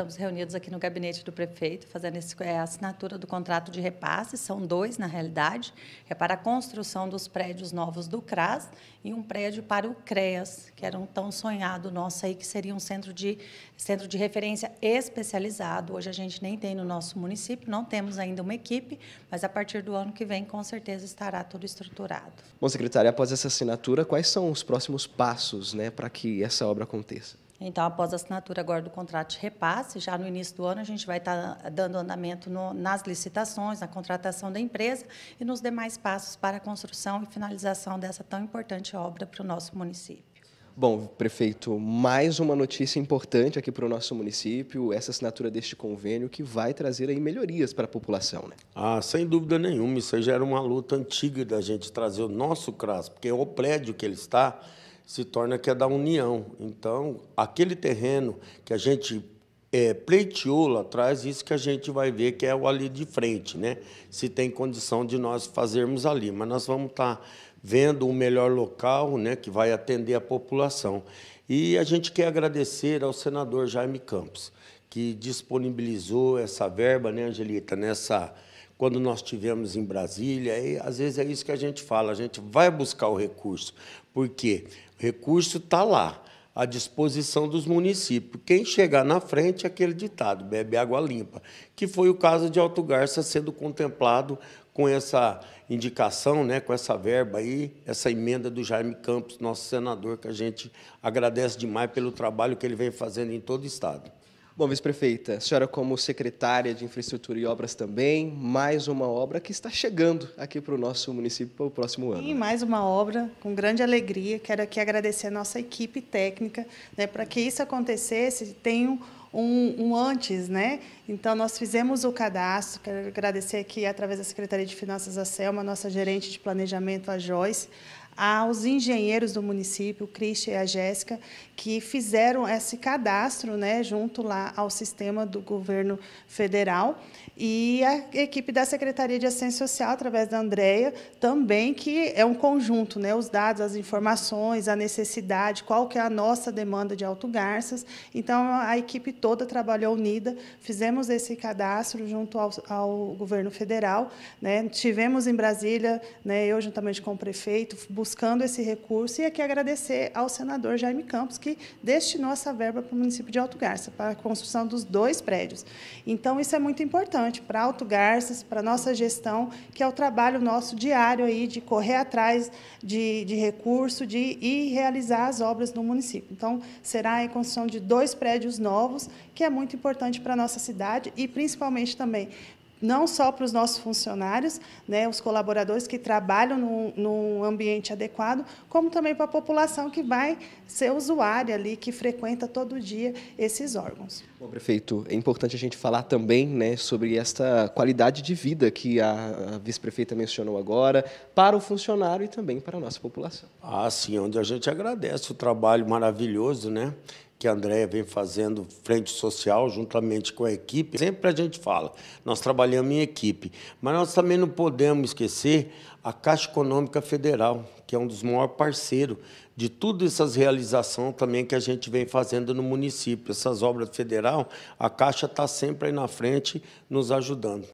Estamos reunidos aqui no gabinete do prefeito, fazendo esse, é, a assinatura do contrato de repasse, são dois, na realidade, é para a construção dos prédios novos do CRAS e um prédio para o CREAS, que era um tão sonhado nosso aí, que seria um centro de, centro de referência especializado. Hoje a gente nem tem no nosso município, não temos ainda uma equipe, mas a partir do ano que vem, com certeza, estará tudo estruturado. Bom, secretária, após essa assinatura, quais são os próximos passos né, para que essa obra aconteça? Então, após a assinatura agora do contrato de repasse, já no início do ano, a gente vai estar tá dando andamento no, nas licitações, na contratação da empresa e nos demais passos para a construção e finalização dessa tão importante obra para o nosso município. Bom, prefeito, mais uma notícia importante aqui para o nosso município, essa assinatura deste convênio que vai trazer aí melhorias para a população, né? Ah, sem dúvida nenhuma, isso já era uma luta antiga da gente trazer o nosso CRAS, porque é o prédio que ele está, se torna que é da União. Então, aquele terreno que a gente é, pleiteou lá atrás, isso que a gente vai ver que é o ali de frente, né? Se tem condição de nós fazermos ali. Mas nós vamos estar tá vendo o melhor local, né, que vai atender a população. E a gente quer agradecer ao senador Jaime Campos, que disponibilizou essa verba, né, Angelita, nessa quando nós tivemos em Brasília, e às vezes é isso que a gente fala, a gente vai buscar o recurso, porque o recurso está lá, à disposição dos municípios. Quem chegar na frente é aquele ditado, bebe água limpa, que foi o caso de Alto Garça sendo contemplado com essa indicação, né, com essa verba aí, essa emenda do Jaime Campos, nosso senador, que a gente agradece demais pelo trabalho que ele vem fazendo em todo o Estado. Bom, vice-prefeita, a senhora como secretária de Infraestrutura e Obras também, mais uma obra que está chegando aqui para o nosso município para o próximo ano. Sim, mais uma obra, com grande alegria. Quero aqui agradecer a nossa equipe técnica. Né, para que isso acontecesse, tem um, um, antes, né? Então, nós fizemos o cadastro. Quero agradecer aqui, através da Secretaria de Finanças, a Selma, nossa gerente de planejamento, a Joyce, aos engenheiros do município, o Christian e a Jéssica, que fizeram esse cadastro né, junto lá ao sistema do governo federal. E a equipe da Secretaria de Assistência Social, através da Andrea, também, que é um conjunto, né, os dados, as informações, a necessidade, qual que é a nossa demanda de Alto Garças. Então, a equipe toda trabalhou unida, fizemos esse cadastro junto ao, ao governo federal. Né, tivemos em Brasília, né, eu juntamente com o prefeito, buscando esse recurso e aqui agradecer ao senador Jaime Campos, que destinou essa verba para o município de Alto Garça, para a construção dos dois prédios. Então, isso é muito importante para Alto Garças, para a nossa gestão, que é o trabalho nosso diário aí de correr atrás de, de recurso de, e realizar as obras no município. Então, será a construção de dois prédios novos, que é muito importante para a nossa cidade e principalmente também não só para os nossos funcionários, né, os colaboradores que trabalham num, num ambiente adequado, como também para a população que vai ser usuária ali, que frequenta todo dia esses órgãos. Bom, prefeito, é importante a gente falar também né, sobre esta qualidade de vida que a, a vice-prefeita mencionou agora, para o funcionário e também para a nossa população. Ah, sim, onde a gente agradece o trabalho maravilhoso, né? que a Andréia vem fazendo frente social juntamente com a equipe. Sempre a gente fala, nós trabalhamos em equipe, mas nós também não podemos esquecer a Caixa Econômica Federal, que é um dos maiores parceiros de todas essas realizações também que a gente vem fazendo no município. Essas obras federal, a Caixa está sempre aí na frente nos ajudando.